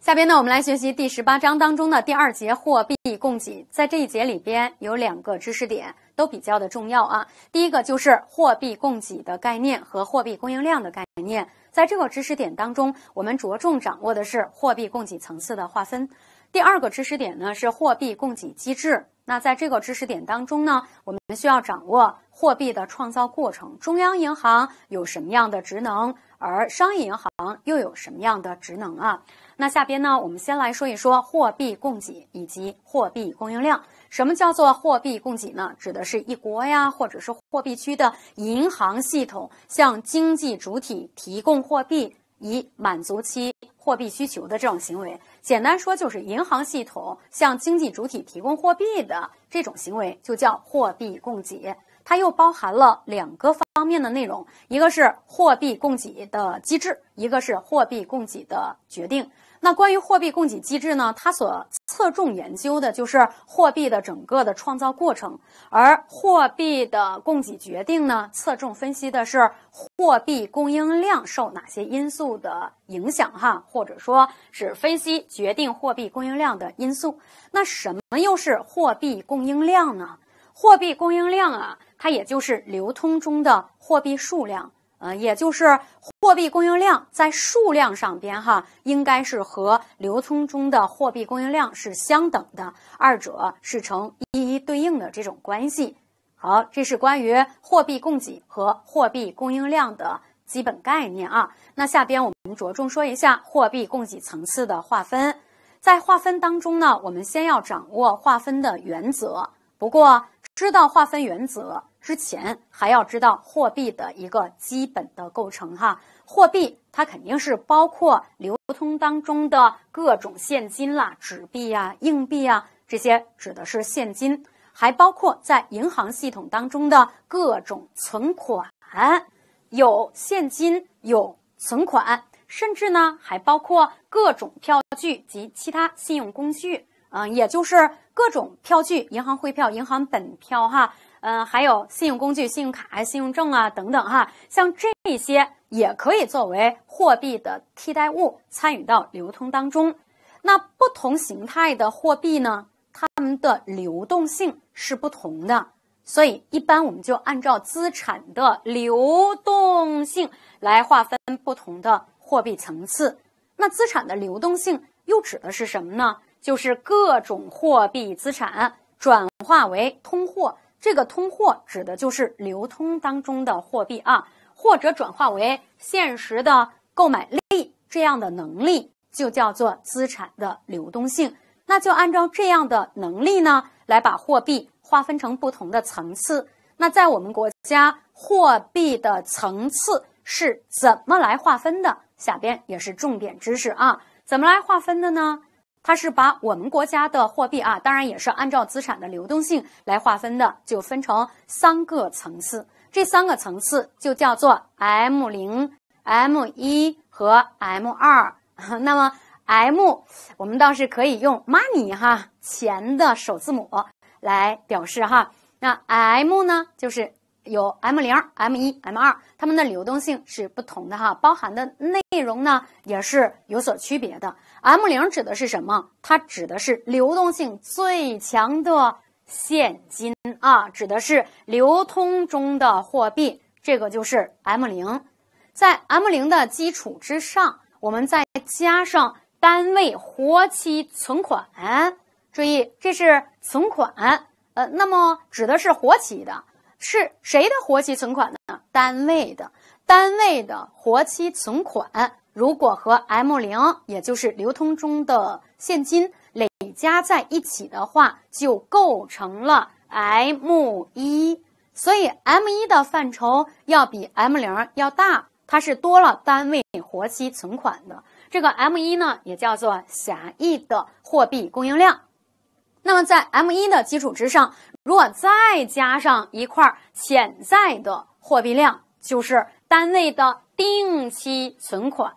下边呢，我们来学习第十八章当中的第二节货币供给。在这一节里边有两个知识点，都比较的重要啊。第一个就是货币供给的概念和货币供应量的概念。在这个知识点当中，我们着重掌握的是货币供给层次的划分。第二个知识点呢是货币供给机制。那在这个知识点当中呢，我们需要掌握货币的创造过程，中央银行有什么样的职能？而商业银行又有什么样的职能啊？那下边呢，我们先来说一说货币供给以及货币供应量。什么叫做货币供给呢？指的是一国呀，或者是货币区的银行系统向经济主体提供货币，以满足其货币需求的这种行为。简单说，就是银行系统向经济主体提供货币的这种行为，就叫货币供给。它又包含了两个方面的内容，一个是货币供给的机制，一个是货币供给的决定。那关于货币供给机制呢？它所侧重研究的就是货币的整个的创造过程，而货币的供给决定呢，侧重分析的是货币供应量受哪些因素的影响，哈，或者说是分析决定货币供应量的因素。那什么又是货币供应量呢？货币供应量啊，它也就是流通中的货币数量，呃，也就是货币供应量在数量上边哈，应该是和流通中的货币供应量是相等的，二者是成一一对应的这种关系。好，这是关于货币供给和货币供应量的基本概念啊。那下边我们着重说一下货币供给层次的划分。在划分当中呢，我们先要掌握划分的原则，不过。知道划分原则之前，还要知道货币的一个基本的构成哈。货币它肯定是包括流通当中的各种现金啦、纸币呀、硬币啊，这些指的是现金；还包括在银行系统当中的各种存款，有现金，有存款，甚至呢还包括各种票据及其他信用工具。嗯，也就是各种票据、银行汇票、银行本票，哈，嗯，还有信用工具、信用卡、信用证啊等等，哈，像这些也可以作为货币的替代物，参与到流通当中。那不同形态的货币呢，它们的流动性是不同的，所以一般我们就按照资产的流动性来划分不同的货币层次。那资产的流动性又指的是什么呢？就是各种货币资产转化为通货，这个通货指的就是流通当中的货币啊，或者转化为现实的购买力这样的能力，就叫做资产的流动性。那就按照这样的能力呢，来把货币划分成不同的层次。那在我们国家，货币的层次是怎么来划分的？下边也是重点知识啊，怎么来划分的呢？它是把我们国家的货币啊，当然也是按照资产的流动性来划分的，就分成三个层次。这三个层次就叫做 M 零、M 一和 M 二。那么 M 我们倒是可以用 money 哈钱的首字母来表示哈。那 M 呢，就是有 M 零、M 一、M 二，它们的流动性是不同的哈，包含的内容呢也是有所区别的。M 零指的是什么？它指的是流动性最强的现金啊，指的是流通中的货币，这个就是 M 零。在 M 零的基础之上，我们再加上单位活期存款。注意，这是存款，呃，那么指的是活期的，是谁的活期存款呢？单位的，单位的活期存款。如果和 M 零，也就是流通中的现金累加在一起的话，就构成了 M 一。所以 M 一的范畴要比 M 零要大，它是多了单位活期存款的。这个 M 一呢，也叫做狭义的货币供应量。那么在 M 一的基础之上，如果再加上一块潜在的货币量，就是单位的。定期存款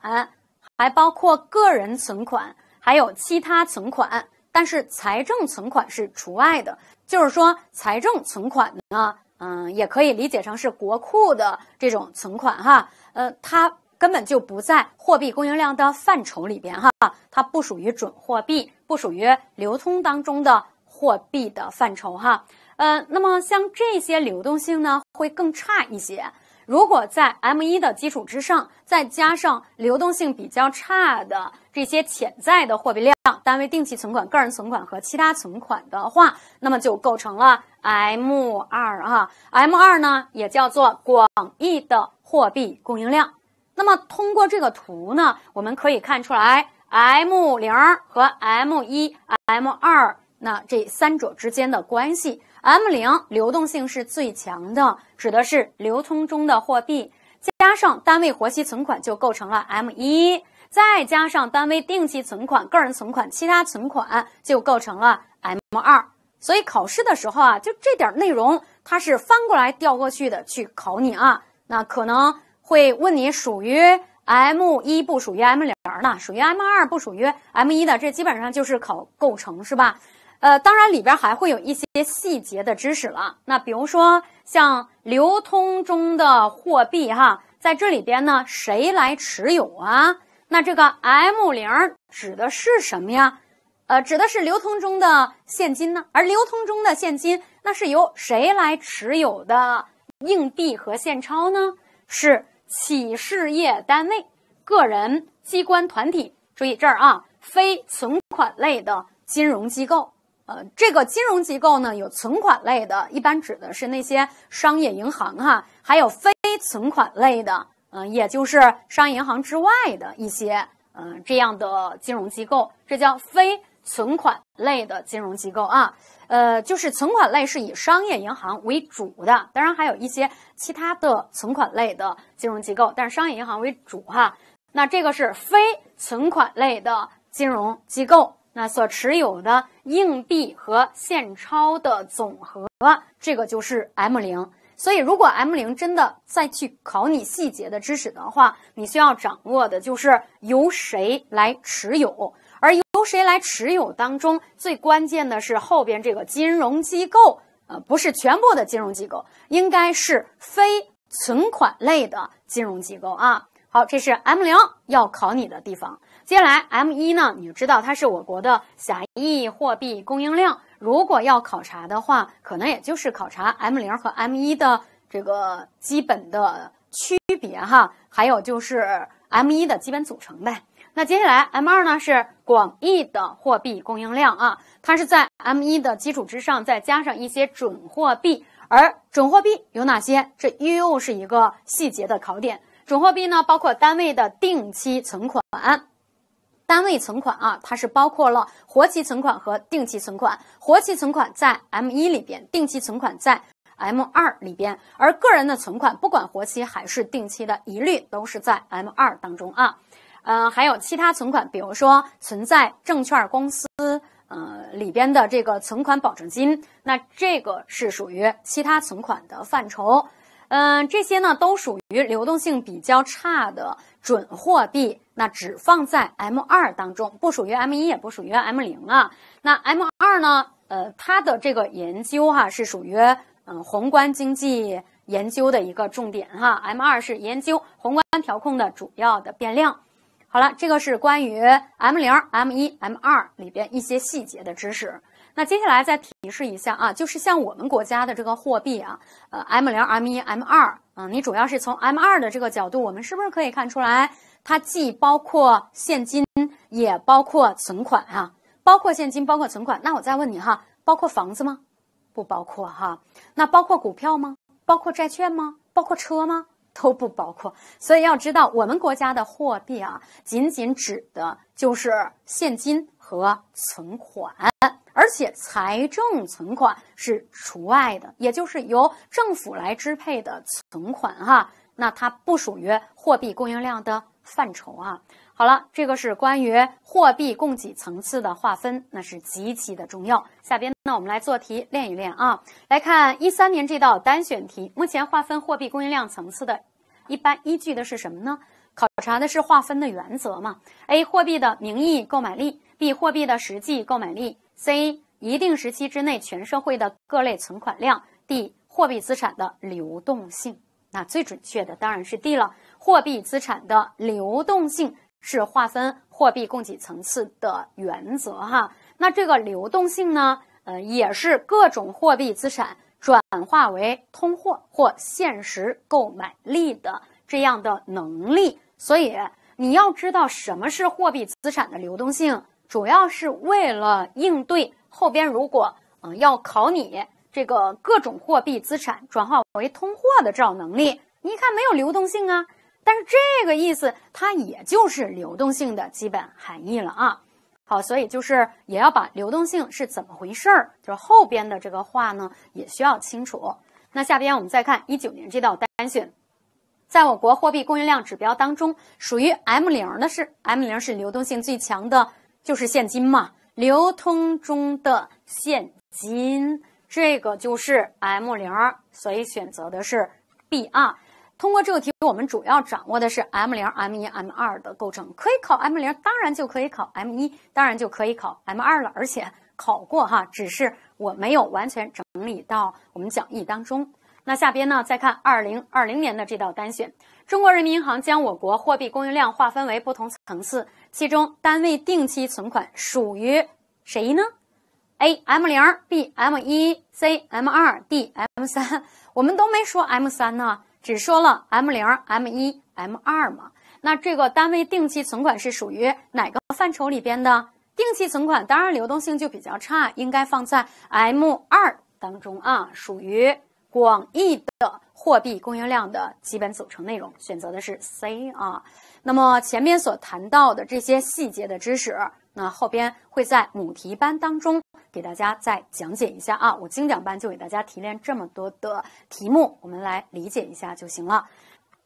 还包括个人存款，还有其他存款，但是财政存款是除外的。就是说，财政存款呢，嗯，也可以理解成是国库的这种存款哈。呃，它根本就不在货币供应量的范畴里边哈，它不属于准货币，不属于流通当中的货币的范畴哈。呃，那么像这些流动性呢，会更差一些。如果在 M 一的基础之上，再加上流动性比较差的这些潜在的货币量，单位定期存款、个人存款和其他存款的话，那么就构成了 M 二啊。M 二呢，也叫做广义的货币供应量。那么通过这个图呢，我们可以看出来 M 零和 M 一、M 二那这三者之间的关系。M 零流动性是最强的，指的是流通中的货币，加上单位活期存款就构成了 M 一，再加上单位定期存款、个人存款、其他存款就构成了 M 二。所以考试的时候啊，就这点内容，它是翻过来调过去的去考你啊。那可能会问你属于 M 一不属于 M 零的，属于 M 二不属于 M 一的，这基本上就是考构成是吧？呃，当然里边还会有一些细节的知识了。那比如说像流通中的货币哈，在这里边呢，谁来持有啊？那这个 M 零指的是什么呀？呃，指的是流通中的现金呢。而流通中的现金，那是由谁来持有的？硬币和现钞呢？是企事业单位、个人、机关团体。注意这儿啊，非存款类的金融机构。呃，这个金融机构呢，有存款类的，一般指的是那些商业银行哈，还有非存款类的，嗯，也就是商业银行之外的一些，嗯，这样的金融机构，这叫非存款类的金融机构啊。呃，就是存款类是以商业银行为主的，当然还有一些其他的存款类的金融机构，但是商业银行为主哈。那这个是非存款类的金融机构。那所持有的硬币和现钞的总和，这个就是 M 零。所以，如果 M 零真的再去考你细节的知识的话，你需要掌握的就是由谁来持有，而由谁来持有当中最关键的是后边这个金融机构，呃，不是全部的金融机构，应该是非存款类的金融机构啊。好，这是 M 零要考你的地方。接下来，M 一呢，你就知道它是我国的狭义货币供应量。如果要考察的话，可能也就是考察 M 零和 M 一的这个基本的区别哈，还有就是 M 一的基本组成呗。那接下来，M 二呢是广义的货币供应量啊，它是在 M 一的基础之上再加上一些准货币。而准货币有哪些？这又是一个细节的考点。准货币呢，包括单位的定期存款。单位存款啊，它是包括了活期存款和定期存款。活期存款在 M 一里边，定期存款在 M 二里边。而个人的存款，不管活期还是定期的，一律都是在 M 二当中啊。嗯，还有其他存款，比如说存在证券公司呃里边的这个存款保证金，那这个是属于其他存款的范畴。嗯，这些呢都属于流动性比较差的准货币。那只放在 M 二当中，不属于 M 一，也不属于 M 零啊。那 M 二呢？呃，它的这个研究哈，是属于嗯宏观经济研究的一个重点哈。M 二是研究宏观调控的主要的变量。好了，这个是关于 M 零、M 一、M 二里边一些细节的知识。那接下来再提示一下啊，就是像我们国家的这个货币啊，呃，M 零、M 一、M 二嗯，你主要是从 M 二的这个角度，我们是不是可以看出来？它既包括现金，也包括存款哈，包括现金，包括存款。那我再问你哈，包括房子吗？不包括哈。那包括股票吗？包括债券吗？包括车吗？都不包括。所以要知道，我们国家的货币啊，仅仅指的就是现金和存款，而且财政存款是除外的，也就是由政府来支配的存款哈。那它不属于货币供应量的。范畴啊，好了，这个是关于货币供给层次的划分，那是极其的重要。下边呢，我们来做题练一练啊，来看一三年这道单选题，目前划分货币供应量层次的一般依据的是什么呢？考察的是划分的原则嘛？A. 货币的名义购买力，B. 货币的实际购买力，C. 一定时期之内全社会的各类存款量，D. 货币资产的流动性。那最准确的当然是 D 了。货币资产的流动性是划分货币供给层次的原则哈。那这个流动性呢，呃，也是各种货币资产转化为通货或现实购买力的这样的能力。所以你要知道什么是货币资产的流动性，主要是为了应对后边如果嗯，要考你这个各种货币资产转化为通货的这种能力，你看没有流动性啊。但是这个意思，它也就是流动性的基本含义了啊。好，所以就是也要把流动性是怎么回事儿，就是后边的这个话呢，也需要清楚。那下边我们再看一九年这道单选，在我国货币供应量指标当中，属于 M 零的是 M 零是流动性最强的，就是现金嘛，流通中的现金，这个就是 M 零，所以选择的是 B 二。通过这个题，我们主要掌握的是 M 零、M 一、M 二的构成，可以考 M 零，当然就可以考 M 一，当然就可以考 M 二了。而且考过哈，只是我没有完全整理到我们讲义当中。那下边呢，再看二零二零年的这道单选：中国人民银行将我国货币供应量划分为不同层次，其中单位定期存款属于谁呢？A. M 零，B. M 一，C. M 二，D. M 三。我们都没说 M 三呢。只说了 M 零、M 一、M 二嘛，那这个单位定期存款是属于哪个范畴里边的？定期存款当然流动性就比较差，应该放在 M 二当中啊，属于广义的货币供应量的基本组成内容，选择的是 C 啊。那么前面所谈到的这些细节的知识。那后边会在母题班当中给大家再讲解一下啊。我精讲班就给大家提炼这么多的题目，我们来理解一下就行了。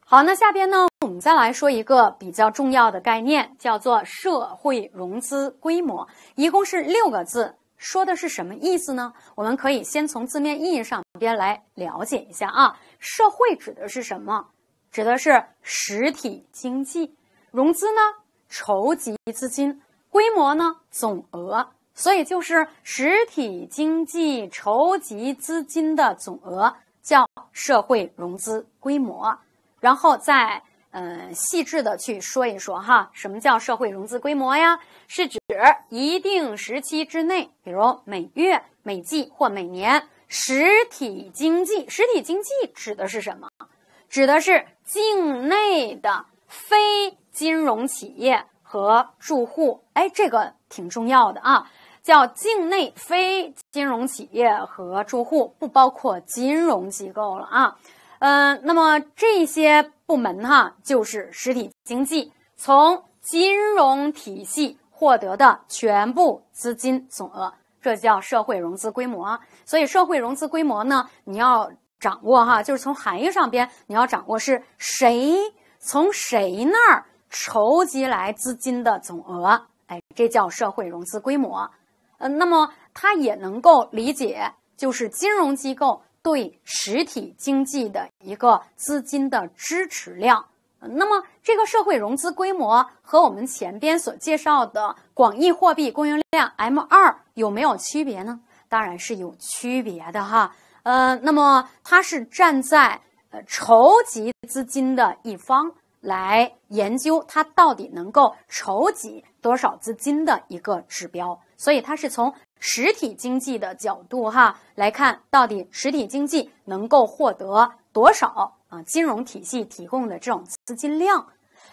好，那下边呢，我们再来说一个比较重要的概念，叫做社会融资规模，一共是六个字，说的是什么意思呢？我们可以先从字面意义上边来了解一下啊。社会指的是什么？指的是实体经济。融资呢，筹集资金。规模呢？总额，所以就是实体经济筹集资金的总额，叫社会融资规模。然后再，嗯，细致的去说一说哈，什么叫社会融资规模呀？是指一定时期之内，比如每月、每季或每年，实体经济。实体经济指的是什么？指的是境内的非金融企业。和住户，哎，这个挺重要的啊，叫境内非金融企业和住户，不包括金融机构了啊。嗯，那么这些部门哈，就是实体经济从金融体系获得的全部资金总额，这叫社会融资规模。所以，社会融资规模呢，你要掌握哈，就是从含义上边你要掌握是谁从谁那儿。筹集来资金的总额，哎，这叫社会融资规模，呃，那么它也能够理解，就是金融机构对实体经济的一个资金的支持量。那么这个社会融资规模和我们前边所介绍的广义货币供应量 M 二有没有区别呢？当然是有区别的哈，呃，那么它是站在呃筹集资金的一方。来研究它到底能够筹集多少资金的一个指标，所以它是从实体经济的角度哈来看，到底实体经济能够获得多少啊金融体系提供的这种资金量。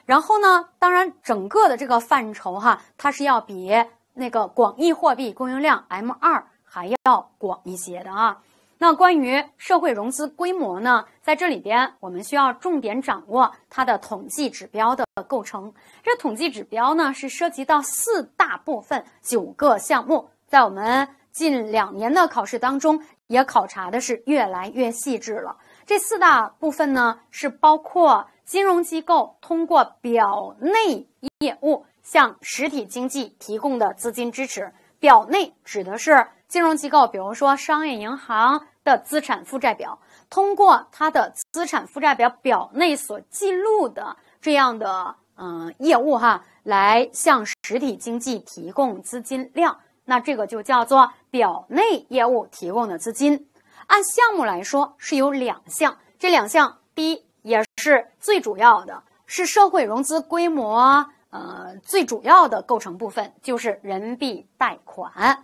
然后呢，当然整个的这个范畴哈，它是要比那个广义货币供应量 M 二还要广一些的啊。那关于社会融资规模呢，在这里边我们需要重点掌握它的统计指标的构成。这统计指标呢是涉及到四大部分九个项目，在我们近两年的考试当中也考察的是越来越细致了。这四大部分呢是包括金融机构通过表内业务向实体经济提供的资金支持。表内指的是金融机构，比如说商业银行。的资产负债表，通过它的资产负债表表内所记录的这样的嗯业务哈，来向实体经济提供资金量，那这个就叫做表内业务提供的资金。按项目来说是有两项，这两项第一也是最主要的，是社会融资规模，呃最主要的构成部分就是人民币贷款。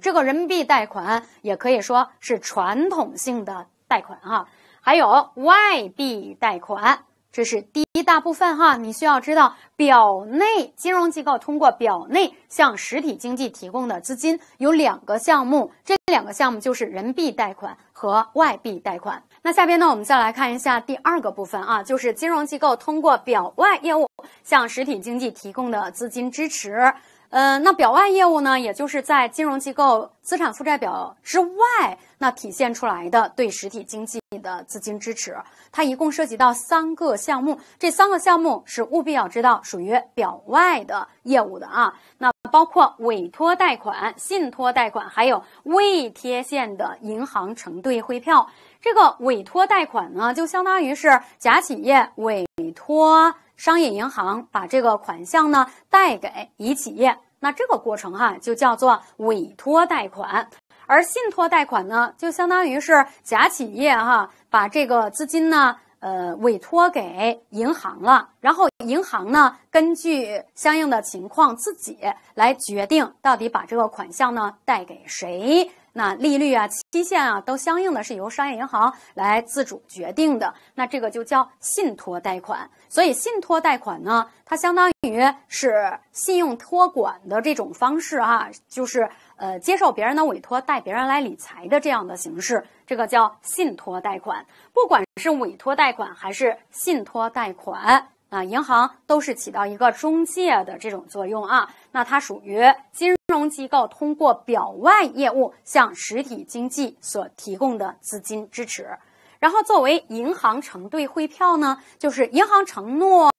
这个人民币贷款也可以说是传统性的贷款哈。还有外币贷款，这是第一大部分哈。你需要知道，表内金融机构通过表内向实体经济提供的资金有两个项目，这两个项目就是人民币贷款和外币贷款。那下边呢，我们再来看一下第二个部分啊，就是金融机构通过表外业务向实体经济提供的资金支持。呃，那表外业务呢，也就是在金融机构资产负债表之外，那体现出来的对实体经济的资金支持，它一共涉及到三个项目，这三个项目是务必要知道属于表外的业务的啊。那包括委托贷款、信托贷款，还有未贴现的银行承兑汇票。这个委托贷款呢，就相当于是甲企业委托商业银行把这个款项呢贷给乙企业，那这个过程哈就叫做委托贷款。而信托贷款呢，就相当于是甲企业哈把这个资金呢呃委托给银行了，然后银行呢根据相应的情况自己来决定到底把这个款项呢贷给谁。那利率啊、期限啊，都相应的是由商业银行来自主决定的。那这个就叫信托贷款。所以，信托贷款呢，它相当于是信用托管的这种方式啊，就是呃，接受别人的委托，带别人来理财的这样的形式。这个叫信托贷款。不管是委托贷款还是信托贷款。啊，银行都是起到一个中介的这种作用啊。那它属于金融机构通过表外业务向实体经济所提供的资金支持。然后作为银行承兑汇票呢，就是银行承诺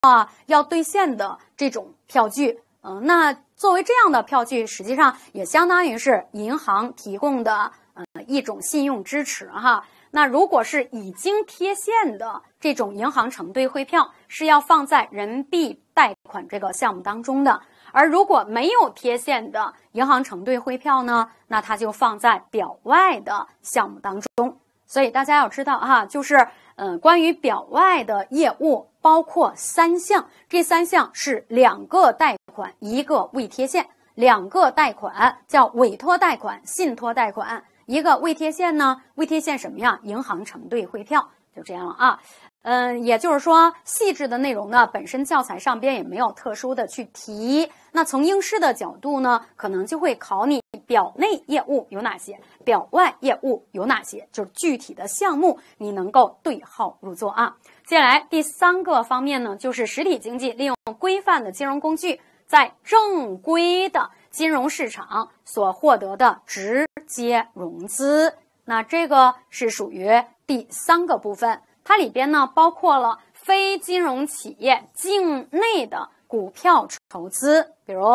要兑现的这种票据。嗯，那作为这样的票据，实际上也相当于是银行提供的呃一种信用支持哈。那如果是已经贴现的。这种银行承兑汇票是要放在人民币贷款这个项目当中的，而如果没有贴现的银行承兑汇票呢，那它就放在表外的项目当中。所以大家要知道哈，就是嗯，关于表外的业务包括三项，这三项是两个贷款，一个未贴现，两个贷款叫委托贷款、信托贷款，一个未贴现呢，未贴现什么呀？银行承兑汇票就这样了啊。嗯，也就是说，细致的内容呢，本身教材上边也没有特殊的去提。那从应试的角度呢，可能就会考你表内业务有哪些，表外业务有哪些，就是具体的项目你能够对号入座啊。接下来第三个方面呢，就是实体经济利用规范的金融工具，在正规的金融市场所获得的直接融资。那这个是属于第三个部分。它里边呢，包括了非金融企业境内的股票筹资，比如，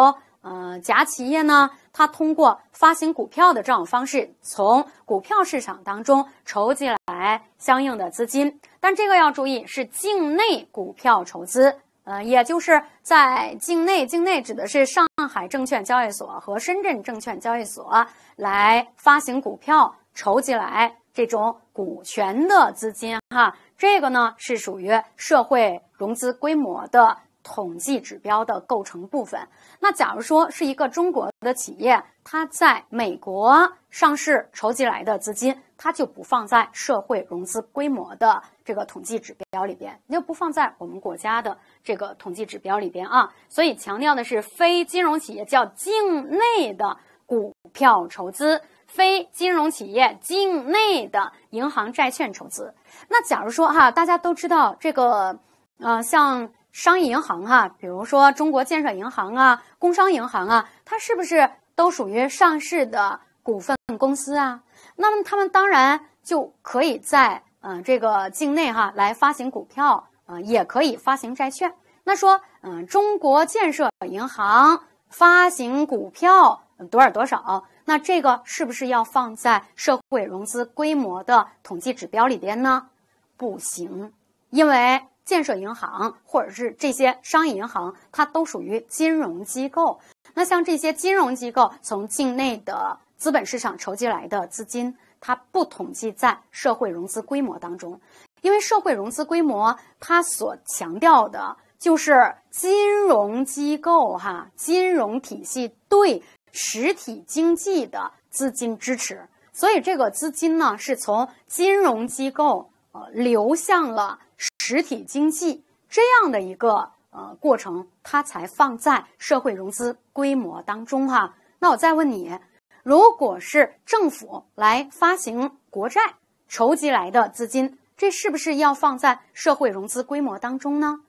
呃，甲企业呢，它通过发行股票的这种方式，从股票市场当中筹集来相应的资金。但这个要注意，是境内股票筹资，呃，也就是在境内，境内指的是上海证券交易所和深圳证券交易所来发行股票筹集来这种。股权的资金，哈，这个呢是属于社会融资规模的统计指标的构成部分。那假如说是一个中国的企业，它在美国上市筹集来的资金，它就不放在社会融资规模的这个统计指标里边，就不放在我们国家的这个统计指标里边啊。所以强调的是非金融企业叫境内的股票筹资。非金融企业境内的银行债券筹资。那假如说哈，大家都知道这个，呃，像商业银行哈，比如说中国建设银行啊、工商银行啊，它是不是都属于上市的股份公司啊？那么他们当然就可以在呃这个境内哈来发行股票，呃，也可以发行债券。那说，嗯，中国建设银行发行股票多少多少？那这个是不是要放在社会融资规模的统计指标里边呢？不行，因为建设银行或者是这些商业银行，它都属于金融机构。那像这些金融机构从境内的资本市场筹集来的资金，它不统计在社会融资规模当中，因为社会融资规模它所强调的就是金融机构哈，金融体系对。实体经济的资金支持，所以这个资金呢是从金融机构呃流向了实体经济这样的一个呃过程，它才放在社会融资规模当中哈。那我再问你，如果是政府来发行国债筹集来的资金，这是不是要放在社会融资规模当中呢？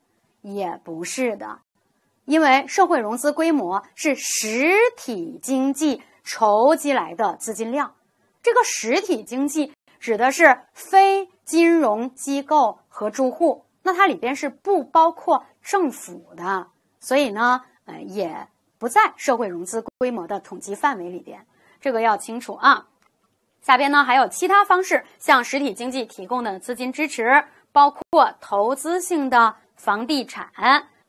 也不是的。因为社会融资规模是实体经济筹集来的资金量，这个实体经济指的是非金融机构和住户，那它里边是不包括政府的，所以呢，呃，也不在社会融资规模的统计范围里边，这个要清楚啊。下边呢还有其他方式向实体经济提供的资金支持，包括投资性的房地产。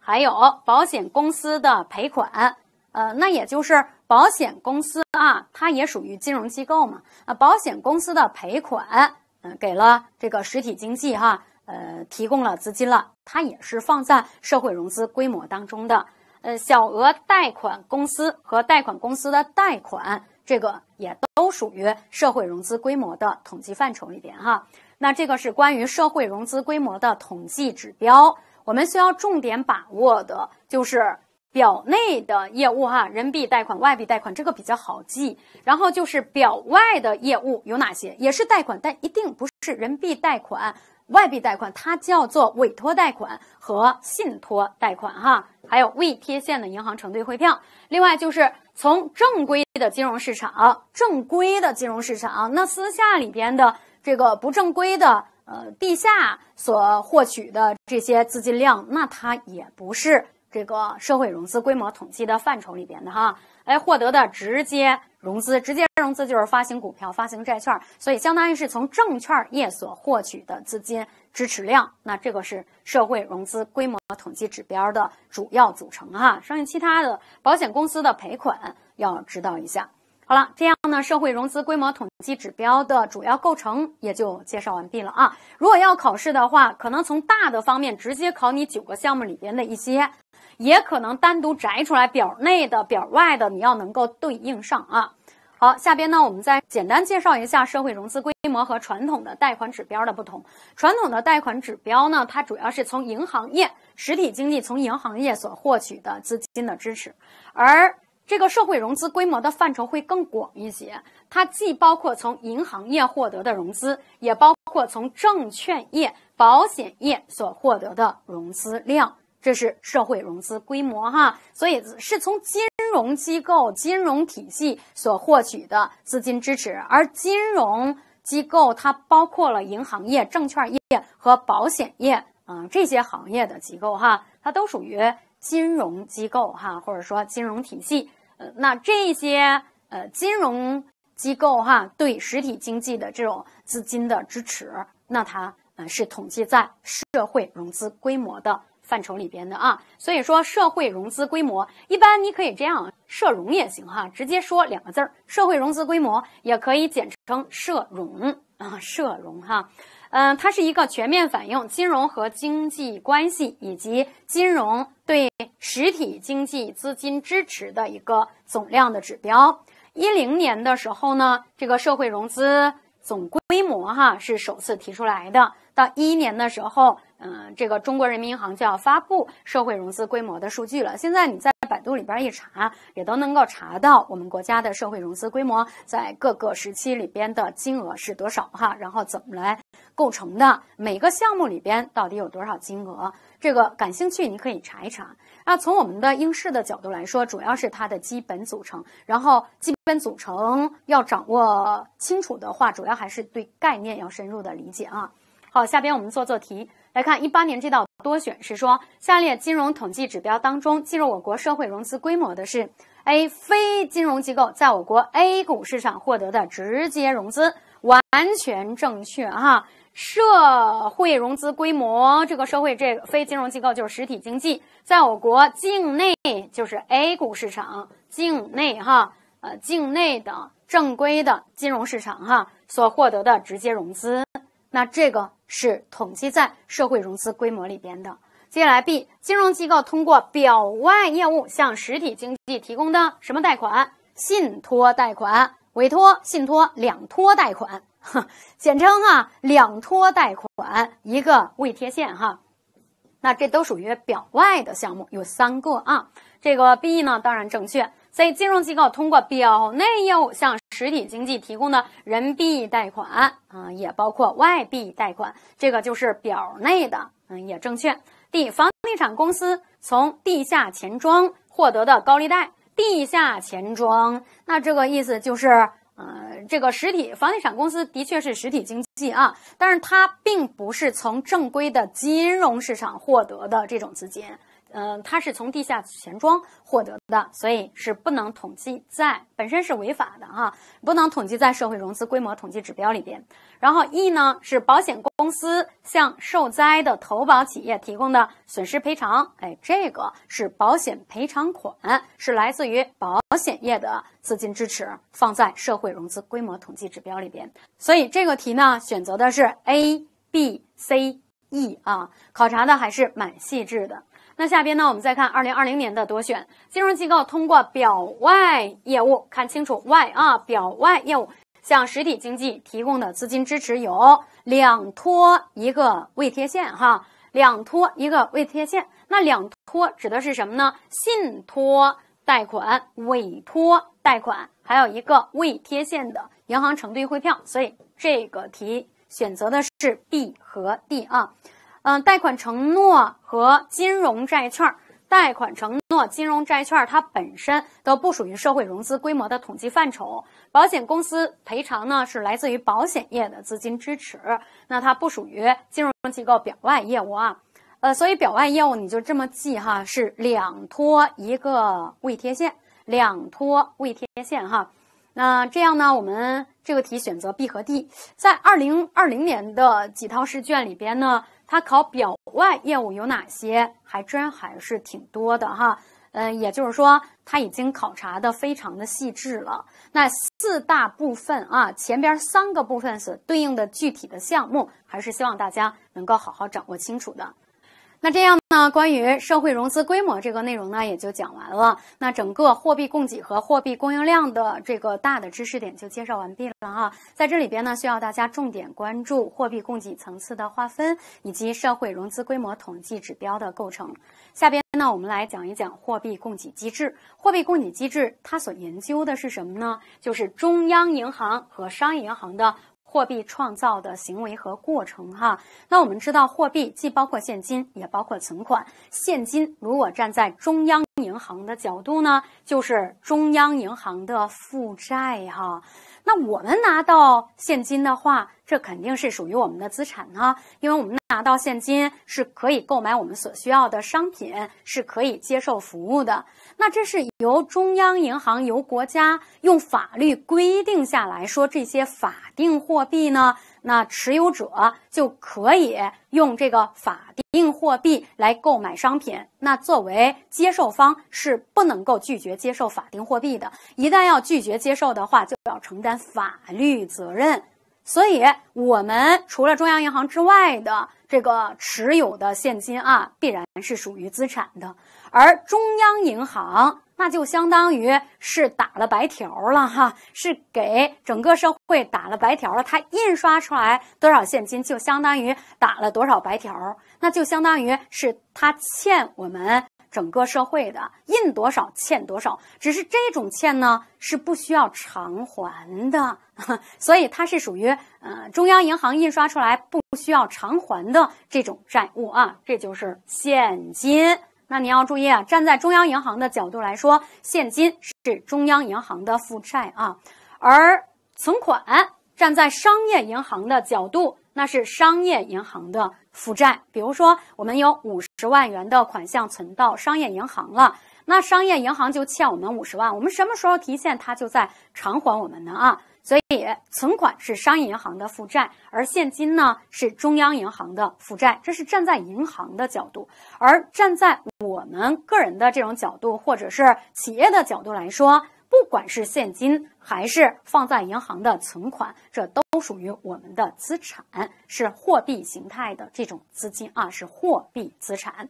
还有保险公司的赔款，呃，那也就是保险公司啊，它也属于金融机构嘛啊，保险公司的赔款，嗯，给了这个实体经济哈，呃，提供了资金了，它也是放在社会融资规模当中的。呃，小额贷款公司和贷款公司的贷款，这个也都属于社会融资规模的统计范畴里边哈。那这个是关于社会融资规模的统计指标。我们需要重点把握的就是表内的业务哈，人民币贷款、外币贷款这个比较好记。然后就是表外的业务有哪些，也是贷款，但一定不是人民币贷款、外币贷款，它叫做委托贷款和信托贷款哈，还有未贴现的银行承兑汇票。另外就是从正规的金融市场，正规的金融市场，那私下里边的这个不正规的。呃，地下所获取的这些资金量，那它也不是这个社会融资规模统计的范畴里边的哈。哎，获得的直接融资，直接融资就是发行股票、发行债券，所以相当于是从证券业所获取的资金支持量，那这个是社会融资规模统计指标的主要组成哈。剩下其他的，保险公司的赔款要知道一下。好了，这样呢，社会融资规模统计指标的主要构成也就介绍完毕了啊。如果要考试的话，可能从大的方面直接考你九个项目里边的一些，也可能单独摘出来表内的、表外的，你要能够对应上啊。好，下边呢，我们再简单介绍一下社会融资规模和传统的贷款指标的不同。传统的贷款指标呢，它主要是从银行业实体经济从银行业所获取的资金的支持，而这个社会融资规模的范畴会更广一些，它既包括从银行业获得的融资，也包括从证券业、保险业所获得的融资量，这是社会融资规模哈。所以是从金融机构、金融体系所获取的资金支持，而金融机构它包括了银行业、证券业和保险业啊这些行业的机构哈，它都属于金融机构哈，或者说金融体系。呃，那这些呃金融机构哈，对实体经济的这种资金的支持，那它呃是统计在社会融资规模的范畴里边的啊。所以说，社会融资规模一般你可以这样，社融也行哈，直接说两个字儿，社会融资规模也可以简称社融啊，社融哈。嗯，它是一个全面反映金融和经济关系以及金融对实体经济资金支持的一个总量的指标。一零年的时候呢，这个社会融资总规模哈是首次提出来的。到一一年的时候，嗯，这个中国人民银行就要发布社会融资规模的数据了。现在你在百度里边一查，也都能够查到我们国家的社会融资规模在各个时期里边的金额是多少哈，然后怎么来。构成的每个项目里边到底有多少金额？这个感兴趣你可以查一查。那从我们的应试的角度来说，主要是它的基本组成。然后基本组成要掌握清楚的话，主要还是对概念要深入的理解啊。好，下边我们做做题，来看一八年这道多选是说，下列金融统计指标当中进入我国社会融资规模的是：A. 非金融机构在我国 A 股市场获得的直接融资，完全正确哈。社会融资规模，这个社会这非金融机构就是实体经济，在我国境内就是 A 股市场境内哈，呃，境内的正规的金融市场哈，所获得的直接融资，那这个是统计在社会融资规模里边的。接下来，B 金融机构通过表外业务向实体经济提供的什么贷款？信托贷款、委托信托、两托贷款。简称啊，两托贷款一个未贴现哈，那这都属于表外的项目，有三个啊。这个 B 呢，当然正确。C 金融机构通过表内业务向实体经济提供的人民币贷款啊，也包括外币贷款，这个就是表内的，嗯，也正确。D 房地产公司从地下钱庄获得的高利贷，地下钱庄，那这个意思就是。呃，这个实体房地产公司的确是实体经济啊，但是它并不是从正规的金融市场获得的这种资金。嗯，它是从地下钱庄获得的，所以是不能统计在本身是违法的哈，不能统计在社会融资规模统计指标里边。然后 e 呢是保险公司向受灾的投保企业提供的损失赔偿，哎，这个是保险赔偿款，是来自于保险业的资金支持，放在社会融资规模统计指标里边。所以这个题呢选择的是 a b c e 啊，考察的还是蛮细致的。那下边呢？我们再看二零二零年的多选，金融机构通过表外业务，看清楚外啊，表外业务向实体经济提供的资金支持有两托一个未贴现哈，两托一个未贴现。那两托指的是什么呢？信托贷款、委托贷款，还有一个未贴现的银行承兑汇票。所以这个题选择的是 B 和 D 啊。嗯，贷款承诺和金融债券，贷款承诺、金融债券它本身都不属于社会融资规模的统计范畴。保险公司赔偿呢，是来自于保险业的资金支持，那它不属于金融机构表外业务啊。呃，所以表外业务你就这么记哈，是两托一个未贴现，两托未贴现哈。那这样呢，我们这个题选择 B 和 D。在二零二零年的几套试卷里边呢。它考表外业务有哪些？还真还是挺多的哈。嗯，也就是说，它已经考察的非常的细致了。那四大部分啊，前边三个部分所对应的具体的项目，还是希望大家能够好好掌握清楚的。那这样呢？关于社会融资规模这个内容呢，也就讲完了。那整个货币供给和货币供应量的这个大的知识点就介绍完毕了啊。在这里边呢，需要大家重点关注货币供给层次的划分以及社会融资规模统计指标的构成。下边呢，我们来讲一讲货币供给机制。货币供给机制它所研究的是什么呢？就是中央银行和商业银行的。货币创造的行为和过程，哈。那我们知道，货币既包括现金，也包括存款。现金如果站在中央银行的角度呢，就是中央银行的负债，哈。那我们拿到现金的话，这肯定是属于我们的资产，哈，因为我们拿到现金是可以购买我们所需要的商品，是可以接受服务的。那这是由中央银行由国家用法律规定下来说，这些法定货币呢，那持有者就可以用这个法定货币来购买商品。那作为接受方是不能够拒绝接受法定货币的，一旦要拒绝接受的话，就要承担法律责任。所以，我们除了中央银行之外的这个持有的现金啊，必然是属于资产的。而中央银行那就相当于是打了白条了哈，是给整个社会打了白条了。它印刷出来多少现金，就相当于打了多少白条，那就相当于是它欠我们整个社会的印多少欠多少。只是这种欠呢是不需要偿还的，所以它是属于呃中央银行印刷出来不需要偿还的这种债务啊，这就是现金。那你要注意啊，站在中央银行的角度来说，现金是中央银行的负债啊，而存款站在商业银行的角度，那是商业银行的负债。比如说，我们有五十万元的款项存到商业银行了，那商业银行就欠我们五十万，我们什么时候提现，它就在偿还我们呢啊。所以，存款是商业银行的负债，而现金呢是中央银行的负债。这是站在银行的角度，而站在我们个人的这种角度，或者是企业的角度来说，不管是现金还是放在银行的存款，这都属于我们的资产，是货币形态的这种资金啊，是货币资产。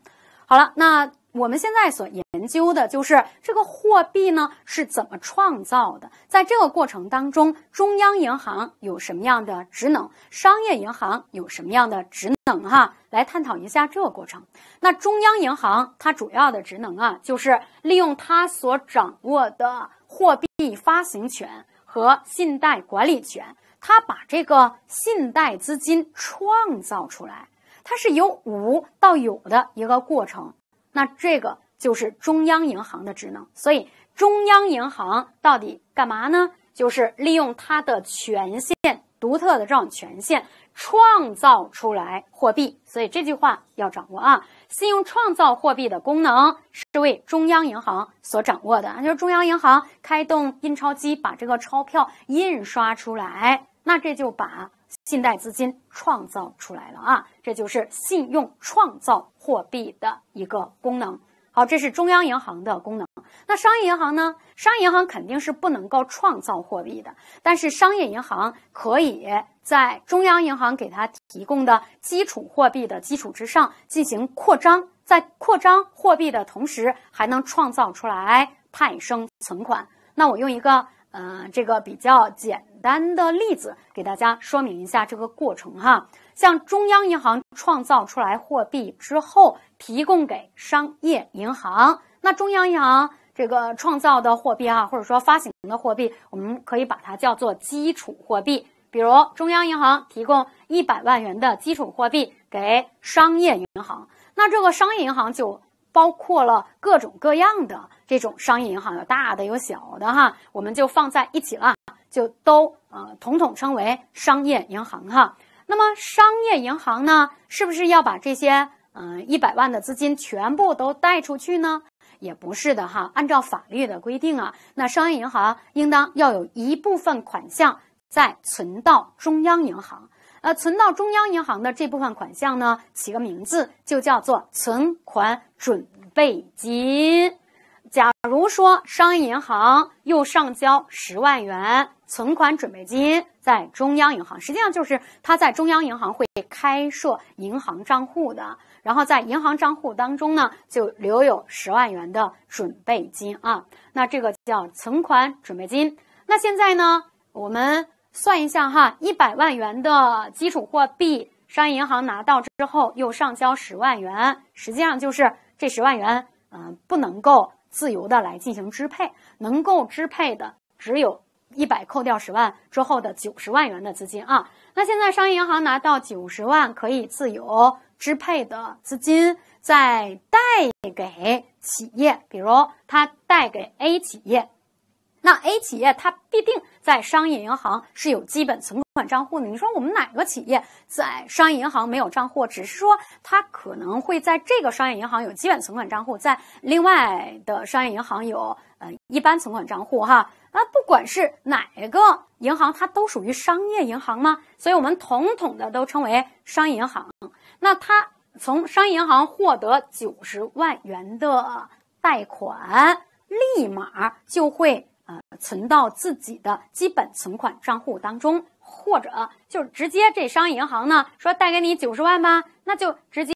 好了，那我们现在所研究的就是这个货币呢是怎么创造的？在这个过程当中，中央银行有什么样的职能？商业银行有什么样的职能？哈，来探讨一下这个过程。那中央银行它主要的职能啊，就是利用它所掌握的货币发行权和信贷管理权，它把这个信贷资金创造出来。它是由无到有的一个过程，那这个就是中央银行的职能。所以，中央银行到底干嘛呢？就是利用它的权限，独特的这种权限，创造出来货币。所以这句话要掌握啊，信用创造货币的功能是为中央银行所掌握的。就是中央银行开动印钞机，把这个钞票印刷出来，那这就把。信贷资金创造出来了啊，这就是信用创造货币的一个功能。好，这是中央银行的功能。那商业银行呢？商业银行肯定是不能够创造货币的，但是商业银行可以在中央银行给他提供的基础货币的基础之上进行扩张，在扩张货币的同时，还能创造出来派生存款。那我用一个。嗯，这个比较简单的例子给大家说明一下这个过程哈。像中央银行创造出来货币之后，提供给商业银行。那中央银行这个创造的货币啊，或者说发行的货币，我们可以把它叫做基础货币。比如中央银行提供一百万元的基础货币给商业银行，那这个商业银行就。包括了各种各样的这种商业银行，有大的有小的哈，我们就放在一起了，就都呃统统称为商业银行哈。那么商业银行呢，是不是要把这些嗯一百万的资金全部都贷出去呢？也不是的哈，按照法律的规定啊，那商业银行应当要有一部分款项在存到中央银行。呃，存到中央银行的这部分款项呢，起个名字就叫做存款准备金。假如说商业银行又上交十万元存款准备金在中央银行，实际上就是他在中央银行会开设银行账户的，然后在银行账户当中呢，就留有十万元的准备金啊。那这个叫存款准备金。那现在呢，我们。算一下哈，一百万元的基础货币，商业银行拿到之后又上交十万元，实际上就是这十万元，嗯，不能够自由的来进行支配，能够支配的只有一百扣掉十万之后的九十万元的资金啊。那现在商业银行拿到九十万可以自由支配的资金，再贷给企业，比如它贷给 A 企业。那 A 企业它必定在商业银行是有基本存款账户的。你说我们哪个企业在商业银行没有账户？只是说它可能会在这个商业银行有基本存款账户，在另外的商业银行有呃一般存款账户哈。那不管是哪个银行，它都属于商业银行吗？所以我们统统的都称为商业银行。那它从商业银行获得九十万元的贷款，立马就会。啊，存到自己的基本存款账户当中，或者就直接这商业银行呢说贷给你九十万吧，那就直接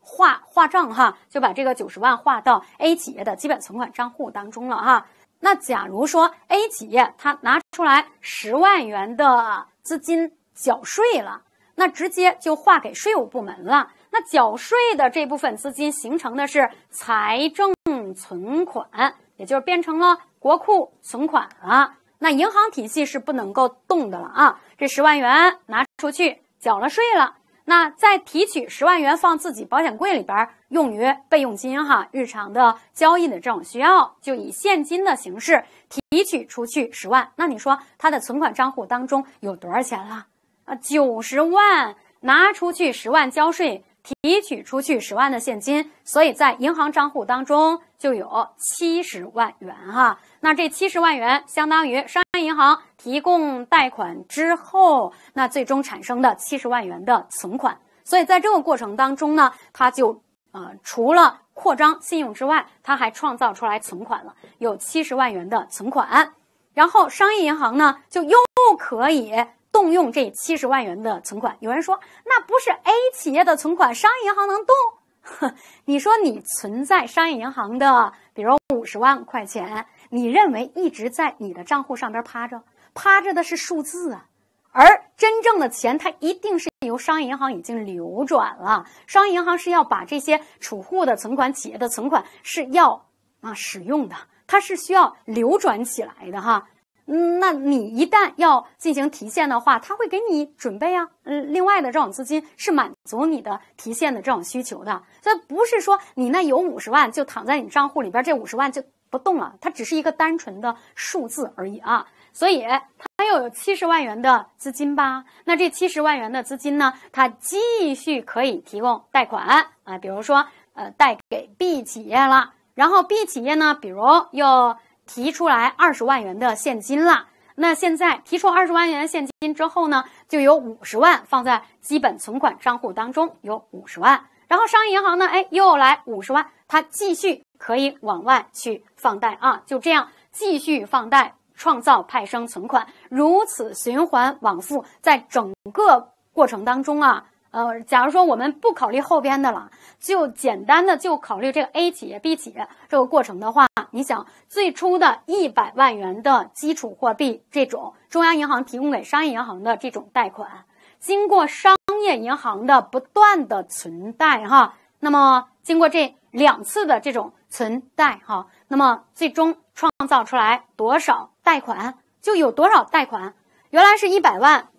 划划账哈，就把这个九十万划到 A 企业的基本存款账户当中了哈。那假如说 A 企业它拿出来十万元的资金缴税了，那直接就划给税务部门了。那缴税的这部分资金形成的是财政存款。也就是变成了国库存款了，那银行体系是不能够动的了啊！这十万元拿出去缴了税了，那再提取十万元放自己保险柜里边，用于备用金哈，日常的交易的这种需要，就以现金的形式提取出去十万。那你说他的存款账户当中有多少钱了？啊，九十万拿出去十万交税。提取出去十万的现金，所以在银行账户当中就有七十万元哈。那这七十万元相当于商业银行提供贷款之后，那最终产生的七十万元的存款。所以在这个过程当中呢，它就呃除了扩张信用之外，它还创造出来存款了，有七十万元的存款。然后商业银行呢，就又可以。动用这七十万元的存款，有人说那不是 A 企业的存款，商业银行能动？你说你存在商业银行的，比如五十万块钱，你认为一直在你的账户上边趴着，趴着的是数字啊，而真正的钱，它一定是由商业银行已经流转了。商业银行是要把这些储户的存款、企业的存款是要啊使用的，它是需要流转起来的哈。嗯，那你一旦要进行提现的话，他会给你准备啊，嗯，另外的这种资金是满足你的提现的这种需求的。所以不是说你那有五十万就躺在你账户里边，这五十万就不动了，它只是一个单纯的数字而已啊。所以又有七十万元的资金吧，那这七十万元的资金呢，它继续可以提供贷款啊，比如说呃，贷给 B 企业了，然后 B 企业呢，比如又。提出来二十万元的现金了，那现在提出二十万元现金之后呢，就有五十万放在基本存款账户当中，有五十万，然后商业银行呢，哎，又来五十万，它继续可以往外去放贷啊，就这样继续放贷，创造派生存款，如此循环往复，在整个过程当中啊。呃，假如说我们不考虑后边的了，就简单的就考虑这个 A 企业、B 企业这个过程的话，你想最初的100万元的基础货币，这种中央银行提供给商业银行的这种贷款，经过商业银行的不断的存贷哈，那么经过这两次的这种存贷哈，那么最终创造出来多少贷款就有多少贷款，原来是一百万，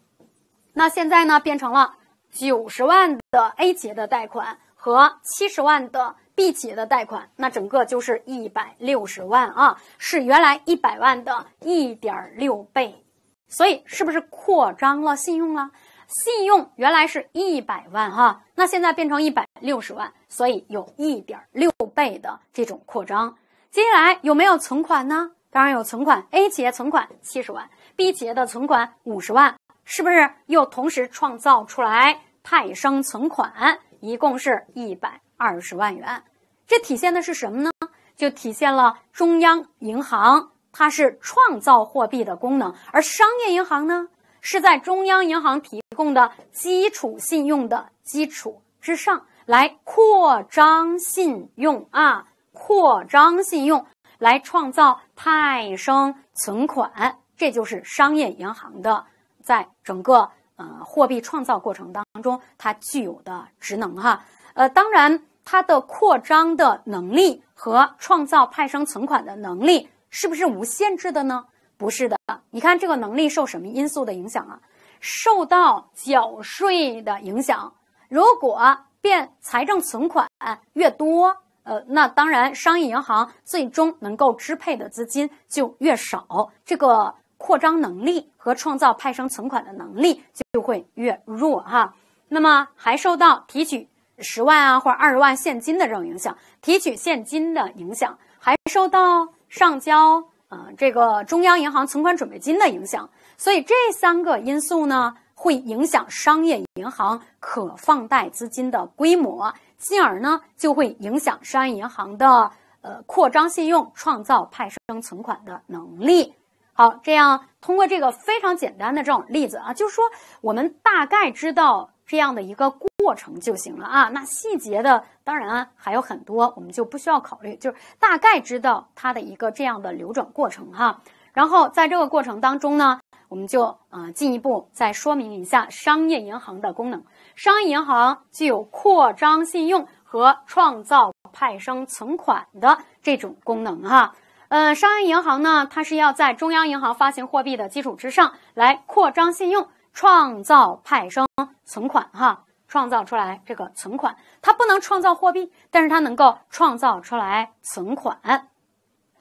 那现在呢变成了？九十万的 A 企业的贷款和七十万的 B 企业的贷款，那整个就是一百六十万啊，是原来一百万的一点六倍，所以是不是扩张了信用了？信用原来是一百万哈，那现在变成一百六十万，所以有一点六倍的这种扩张。接下来有没有存款呢？当然有存款，A 企业存款七十万，B 企业的存款五十万，是不是又同时创造出来？派生存款一共是一百二十万元，这体现的是什么呢？就体现了中央银行它是创造货币的功能，而商业银行呢是在中央银行提供的基础信用的基础之上来扩张信用啊，扩张信用来创造派生存款，这就是商业银行的在整个。呃，货币创造过程当中，它具有的职能哈，呃，当然它的扩张的能力和创造派生存款的能力是不是无限制的呢？不是的，你看这个能力受什么因素的影响啊？受到缴税的影响。如果变财政存款越多，呃，那当然商业银行最终能够支配的资金就越少。这个。扩张能力和创造派生存款的能力就会越弱哈。那么还受到提取十万啊或者二十万现金的这种影响，提取现金的影响，还受到上交呃这个中央银行存款准备金的影响。所以这三个因素呢，会影响商业银行可放贷资金的规模，进而呢就会影响商业银行的呃扩张信用、创造派生存款的能力。好，这样通过这个非常简单的这种例子啊，就是说我们大概知道这样的一个过程就行了啊。那细节的当然还有很多，我们就不需要考虑，就是大概知道它的一个这样的流转过程哈。然后在这个过程当中呢，我们就啊进一步再说明一下商业银行的功能。商业银行具有扩张信用和创造派生存款的这种功能哈。呃，商业银行呢，它是要在中央银行发行货币的基础之上来扩张信用、创造派生存款，哈，创造出来这个存款，它不能创造货币，但是它能够创造出来存款。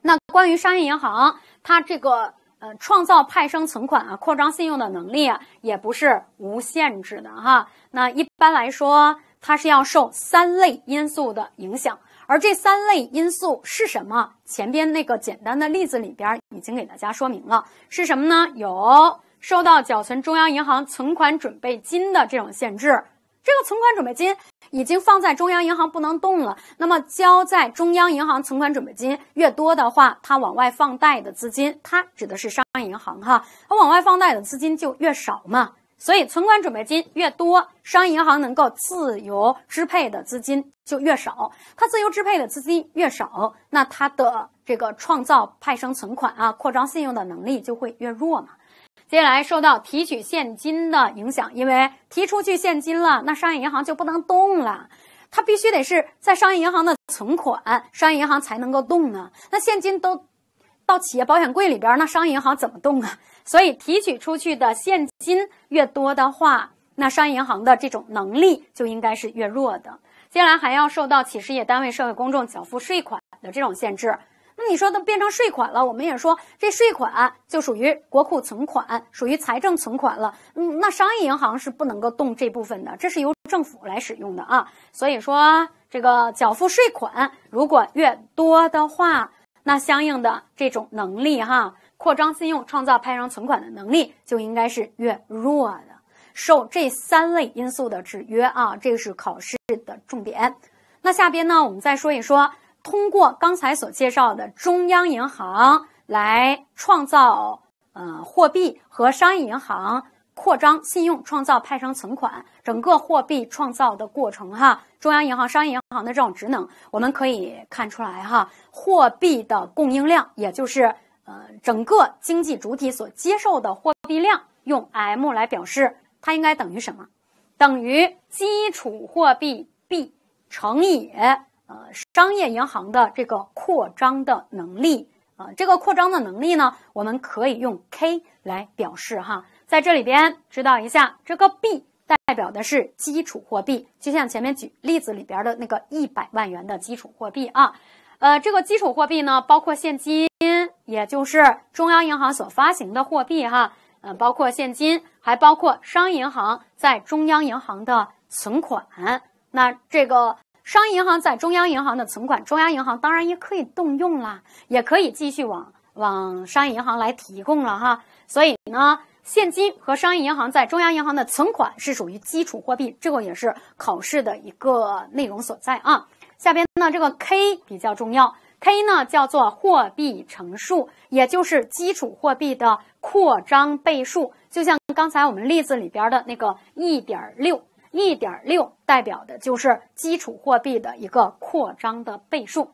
那关于商业银行，它这个呃创造派生存款啊、扩张信用的能力啊，也不是无限制的，哈。那一般来说，它是要受三类因素的影响。而这三类因素是什么？前边那个简单的例子里边已经给大家说明了，是什么呢？有受到缴存中央银行存款准备金的这种限制，这个存款准备金已经放在中央银行不能动了。那么交在中央银行存款准备金越多的话，它往外放贷的资金，它指的是商业银行哈，它往外放贷的资金就越少嘛。所以，存款准备金越多，商业银行能够自由支配的资金就越少。它自由支配的资金越少，那它的这个创造派生存款啊、扩张信用的能力就会越弱嘛。接下来，受到提取现金的影响，因为提出去现金了，那商业银行就不能动了。它必须得是在商业银行的存款，商业银行才能够动呢。那现金都到企业保险柜里边，那商业银行怎么动啊？所以提取出去的现金越多的话，那商业银行的这种能力就应该是越弱的。接下来还要受到企事业单位、社会公众缴付税款的这种限制。那你说都变成税款了，我们也说这税款就属于国库存款，属于财政存款了。嗯，那商业银行是不能够动这部分的，这是由政府来使用的啊。所以说，这个缴付税款如果越多的话，那相应的这种能力哈。扩张信用创造派生存款的能力就应该是越弱的，受这三类因素的制约啊，这是考试的重点。那下边呢，我们再说一说通过刚才所介绍的中央银行来创造呃货币和商业银行扩张信用创造派生存款，整个货币创造的过程哈，中央银行、商业银行的这种职能，我们可以看出来哈，货币的供应量也就是。呃，整个经济主体所接受的货币量用 M 来表示，它应该等于什么？等于基础货币 B 乘以呃商业银行的这个扩张的能力啊。这个扩张的能力呢，我们可以用 K 来表示哈。在这里边知道一下，这个 B 代表的是基础货币，就像前面举例子里边的那个一百万元的基础货币啊。呃，这个基础货币呢，包括现金。也就是中央银行所发行的货币，哈，呃，包括现金，还包括商业银行在中央银行的存款。那这个商业银行在中央银行的存款，中央银行当然也可以动用啦，也可以继续往往商业银行来提供了，哈。所以呢，现金和商业银行在中央银行的存款是属于基础货币，这个也是考试的一个内容所在啊。下边呢，这个 K 比较重要。K 呢叫做货币乘数，也就是基础货币的扩张倍数。就像刚才我们例子里边的那个一点六，一点六代表的就是基础货币的一个扩张的倍数。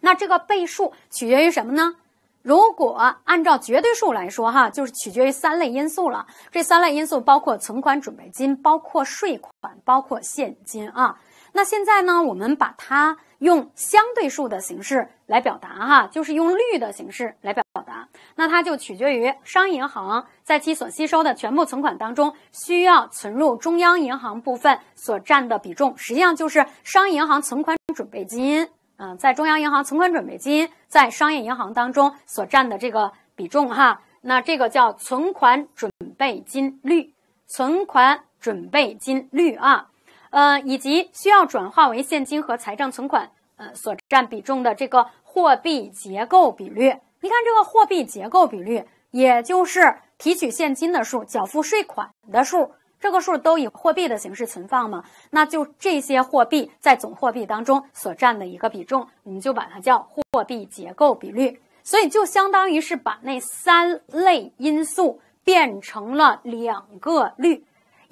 那这个倍数取决于什么呢？如果按照绝对数来说，哈，就是取决于三类因素了。这三类因素包括存款准备金，包括税款，包括现金啊。那现在呢？我们把它用相对数的形式来表达，哈，就是用率的形式来表达。那它就取决于商业银行在其所吸收的全部存款当中，需要存入中央银行部分所占的比重，实际上就是商业银行存款准备金，嗯，在中央银行存款准备金在商业银行当中所占的这个比重，哈，那这个叫存款准备金率，存款准备金率啊。呃，以及需要转化为现金和财政存款，呃，所占比重的这个货币结构比率。你看，这个货币结构比率，也就是提取现金的数、缴付税款的数，这个数都以货币的形式存放嘛？那就这些货币在总货币当中所占的一个比重，我们就把它叫货币结构比率。所以，就相当于是把那三类因素变成了两个率。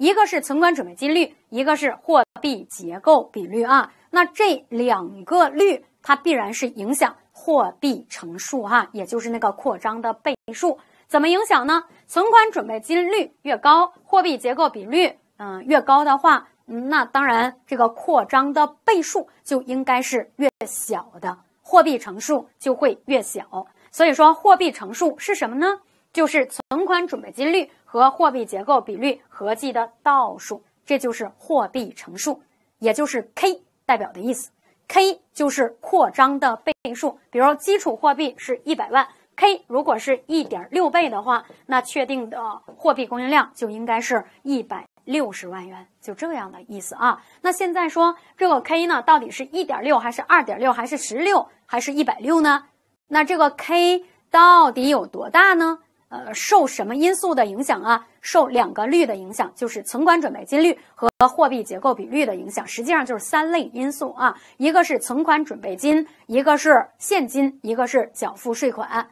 一个是存款准备金率，一个是货币结构比率啊。那这两个率，它必然是影响货币乘数哈，也就是那个扩张的倍数。怎么影响呢？存款准备金率越高，货币结构比率嗯越高的话，那当然这个扩张的倍数就应该是越小的，货币乘数就会越小。所以说，货币乘数是什么呢？就是存款准备金率和货币结构比率合计的倒数，这就是货币乘数，也就是 K 代表的意思。K 就是扩张的倍数，比如基础货币是一百万，K 如果是一点六倍的话，那确定的货币供应量就应该是一百六十万元，就这样的意思啊。那现在说这个 K 呢，到底是一点六还是二点六还是十六还是一百六呢？那这个 K 到底有多大呢？呃，受什么因素的影响啊？受两个率的影响，就是存款准备金率和货币结构比率的影响，实际上就是三类因素啊，一个是存款准备金，一个是现金，一个是缴付税款。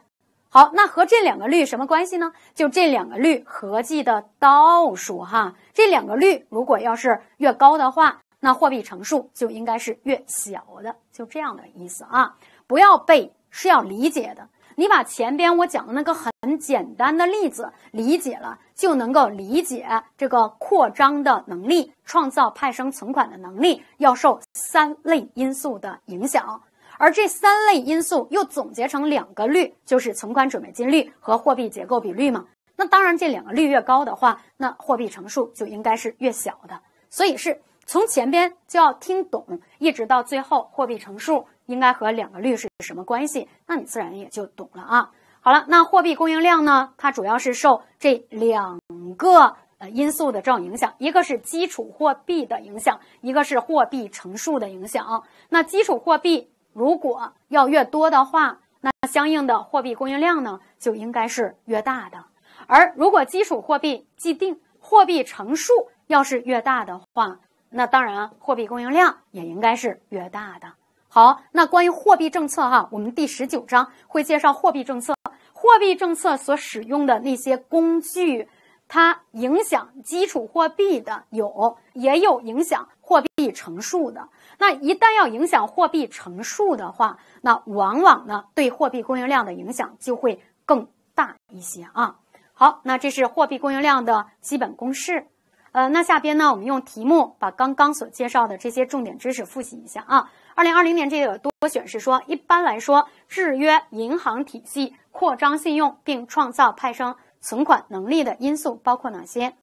好，那和这两个率什么关系呢？就这两个率合计的倒数哈，这两个率如果要是越高的话，那货币乘数就应该是越小的，就这样的意思啊，不要背，是要理解的。你把前边我讲的那个很简单的例子理解了，就能够理解这个扩张的能力、创造派生存款的能力要受三类因素的影响，而这三类因素又总结成两个率，就是存款准备金率和货币结构比率嘛。那当然，这两个率越高的话，那货币乘数就应该是越小的。所以是从前边就要听懂，一直到最后货币乘数。应该和两个率是什么关系？那你自然也就懂了啊。好了，那货币供应量呢？它主要是受这两个呃因素的这种影响，一个是基础货币的影响，一个是货币乘数的影响。那基础货币如果要越多的话，那相应的货币供应量呢就应该是越大的。而如果基础货币既定，货币乘数要是越大的话，那当然货币供应量也应该是越大的。好，那关于货币政策哈，我们第十九章会介绍货币政策。货币政策所使用的那些工具，它影响基础货币的有，也有影响货币乘数的。那一旦要影响货币乘数的话，那往往呢对货币供应量的影响就会更大一些啊。好，那这是货币供应量的基本公式。呃，那下边呢，我们用题目把刚刚所介绍的这些重点知识复习一下啊。二零二零年这个多选是说，一般来说，制约银行体系扩张信用并创造派生存款能力的因素包括哪些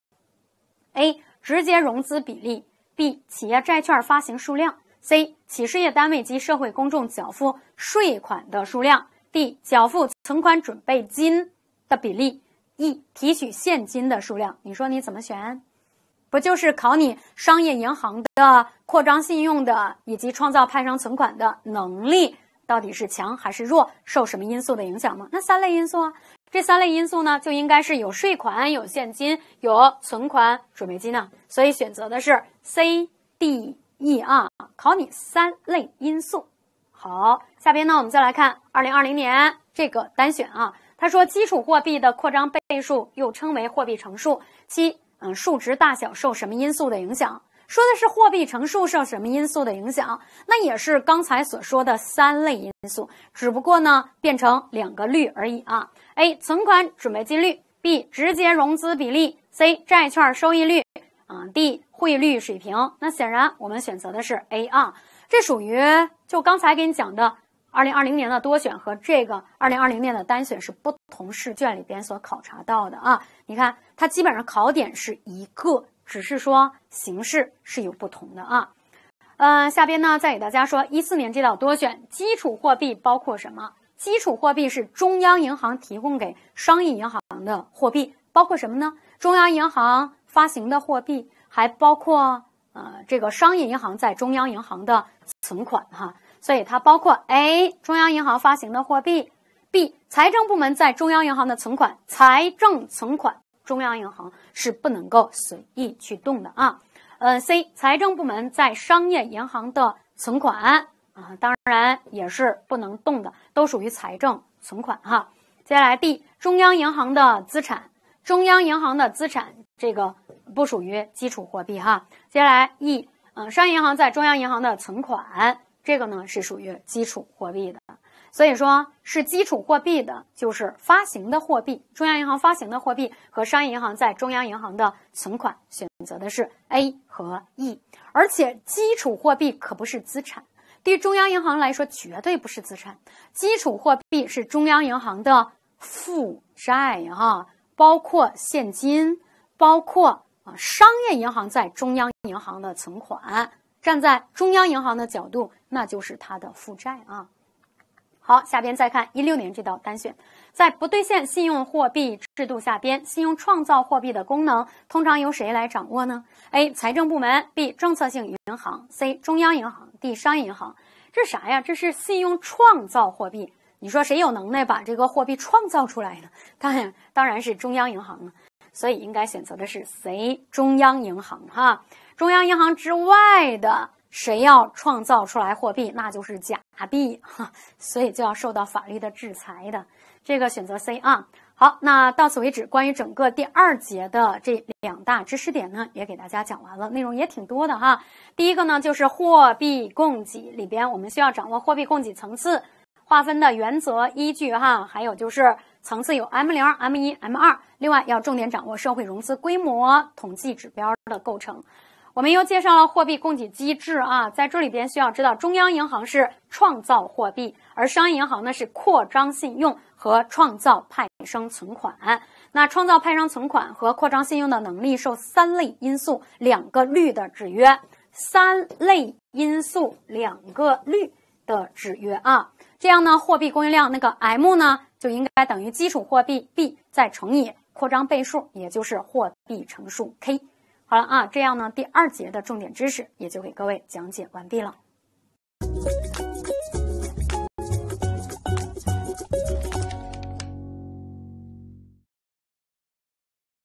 ？A. 直接融资比例；B. 企业债券发行数量；C. 企事业单位及社会公众缴付税款的数量；D. 缴付存款准备金的比例；E. 提取现金的数量。你说你怎么选？不就是考你商业银行的扩张信用的以及创造派生存款的能力到底是强还是弱，受什么因素的影响吗？那三类因素啊，这三类因素呢，就应该是有税款、有现金、有存款准备金呢，所以选择的是 C、D、E 啊，考你三类因素。好，下边呢，我们再来看二零二零年这个单选啊，他说基础货币的扩张倍数又称为货币乘数七。嗯，数值大小受什么因素的影响？说的是货币乘数受什么因素的影响？那也是刚才所说的三类因素，只不过呢变成两个率而已啊。A. 存款准备金率，B. 直接融资比例，C. 债券收益率，啊，D. 汇率水平。那显然我们选择的是 A 啊，这属于就刚才给你讲的。二零二零年的多选和这个二零二零年的单选是不同试卷里边所考察到的啊，你看它基本上考点是一个，只是说形式是有不同的啊。呃，下边呢再给大家说一四年这道多选，基础货币包括什么？基础货币是中央银行提供给商业银行的货币，包括什么呢？中央银行发行的货币，还包括呃这个商业银行在中央银行的存款哈。所以它包括：A 中央银行发行的货币，B 财政部门在中央银行的存款（财政存款），中央银行是不能够随意去动的啊。呃，C 财政部门在商业银行的存款啊，当然也是不能动的，都属于财政存款哈。接下来，D 中央银行的资产，中央银行的资产这个不属于基础货币哈。接下来，E 嗯，商业银行在中央银行的存款。这个呢是属于基础货币的，所以说是基础货币的，就是发行的货币，中央银行发行的货币和商业银行在中央银行的存款，选择的是 A 和 E。而且基础货币可不是资产，对中央银行来说绝对不是资产，基础货币是中央银行的负债哈，包括现金，包括啊商业银行在中央银行的存款。站在中央银行的角度，那就是它的负债啊。好，下边再看一六年这道单选，在不兑现信用货币制度下边，信用创造货币的功能通常由谁来掌握呢？A. 财政部门 B. 政策性银行 C. 中央银行 D. 商业银行。这啥呀？这是信用创造货币，你说谁有能耐把这个货币创造出来呢？当然，当然是中央银行了。所以应该选择的是 C，中央银行哈。中央银行之外的谁要创造出来货币，那就是假币哈，所以就要受到法律的制裁的。这个选择 C 啊。好，那到此为止，关于整个第二节的这两大知识点呢，也给大家讲完了，内容也挺多的哈。第一个呢，就是货币供给里边，我们需要掌握货币供给层次划分的原则依据哈，还有就是层次有 M 零、M 一、M 二，另外要重点掌握社会融资规模统计指标的构成。我们又介绍了货币供给机制啊，在这里边需要知道，中央银行是创造货币，而商业银行呢是扩张信用和创造派生存款。那创造派生存款和扩张信用的能力受三类因素、两个率的制约。三类因素、两个率的制约啊，这样呢，货币供应量那个 M 呢就应该等于基础货币 B 再乘以扩张倍数，也就是货币乘数 K。好了啊，这样呢，第二节的重点知识也就给各位讲解完毕了。